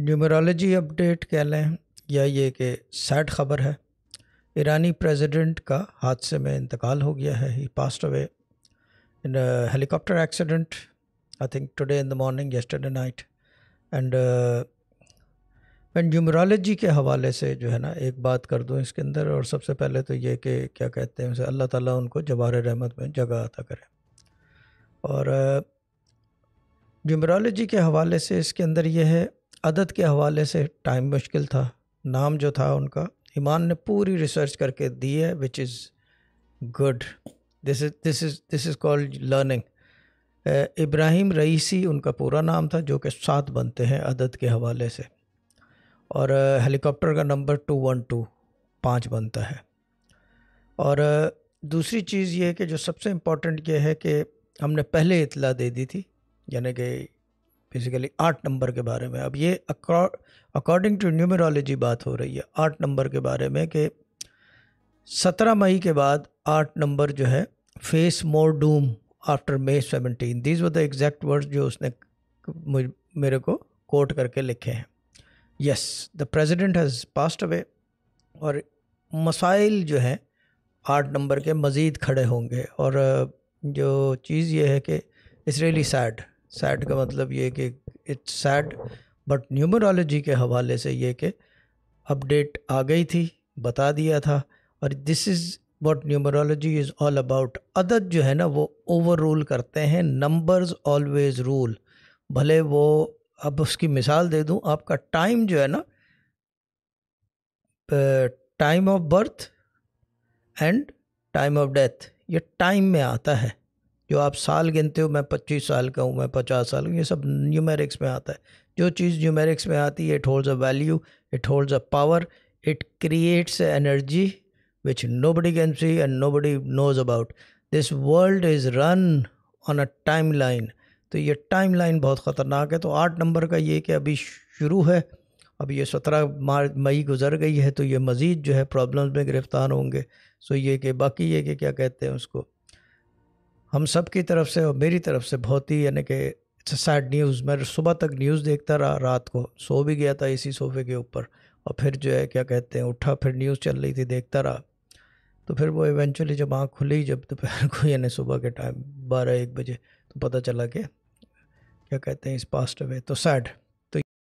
numerology update कह लें या ये कि सैड खबर है ईरानी प्रेसिडेंट का हादसे में इंतकाल हो गया है he passed away in helicopter accident I think today in the morning yesterday night and and numerology के हवाले से जो है ना एक बात कर दूँ इसके अंदर और सबसे पहले तो ये कि क्या कहते हैं उसे अल्लाह ताला उनको जवार रहमत में जगह अता करें और न्यूमरोलॉजी uh, के हवाले से इसके अंदर यह है अदद के हवाले से टाइम मुश्किल था नाम जो था उनका ईमान ने पूरी रिसर्च करके दी है which is good this is this is this is called learning Ibrahim Raisi उनका पूरा नाम था जो कि सात बनते हैं अदद के हवाले से और हेलीकॉप्टर का नंबर टू वन टू पाँच बनता है और दूसरी चीज़ ये है कि जो सबसे इम्पोर्टेंट ये है कि हमने पहले इतला दे दी थी यानी कि बेसिकली आठ नंबर के बारे में अब ये अकॉर्डिंग टू न्यूमरोलॉजी बात हो रही है आठ नंबर के बारे में कि सत्रह मई के बाद आठ नंबर जो है face more doom after May seventeen these were the exact words जो उसने मेरे को कोट करके लिखे हैं yes the president has passed away और मसाइल जो हैं आठ नंबर के मज़ीद खड़े होंगे और जो चीज़ ये है कि इट्स रियली सैड सैड का मतलब ये कि इट्स सैड बट न्यूमरोलॉजी के हवाले से ये कि अपडेट आ गई थी बता दिया था और this is what numerology is all about अदद जो है ना वो ओवर रूल करते हैं नंबर्स ऑलवेज रूल भले वो अब उसकी मिसाल दे दूँ आपका टाइम जो है ना time of birth and time of death ये टाइम में आता है जो आप साल गिनते हो मैं पच्चीस साल का हूँ मैं पचास साल का ये सब न्यूमेरिक्स में आता है जो चीज़ न्यूमेरिक्स में आती है it holds a value it holds a power it creates energy can see and nobody knows about this world is run on a time line तो ये टाइम लाइन बहुत ख़तरनाक है तो आठ नंबर का ये कि अभी शुरू है अब ये सत्रह मार्च मई गुजर गई है तो ये मज़ीद जो है प्रॉब्लम्स में गिरफ़्तार होंगे सो ये कि बाकी ये कि क्या कहते हैं उसको हम सब की तरफ से और मेरी तरफ से बहुत ही यानी कि इट्स अ सैड न्यूज़ मैं सुबह तक न्यूज़ देखता रहा रात को सो भी गया था इसी सोफे के ऊपर और फिर जो है क्या कहते हैं उठा फिर न्यूज़ चल रही थी देखता रहा तो फिर वो इवेंचुअली जब आँख खुली जब दोपहर को यानी सुबह के टाइम बारह एक बजे तो पता चला कि क्या कहते हैं इस पास्ट अवे तो सैड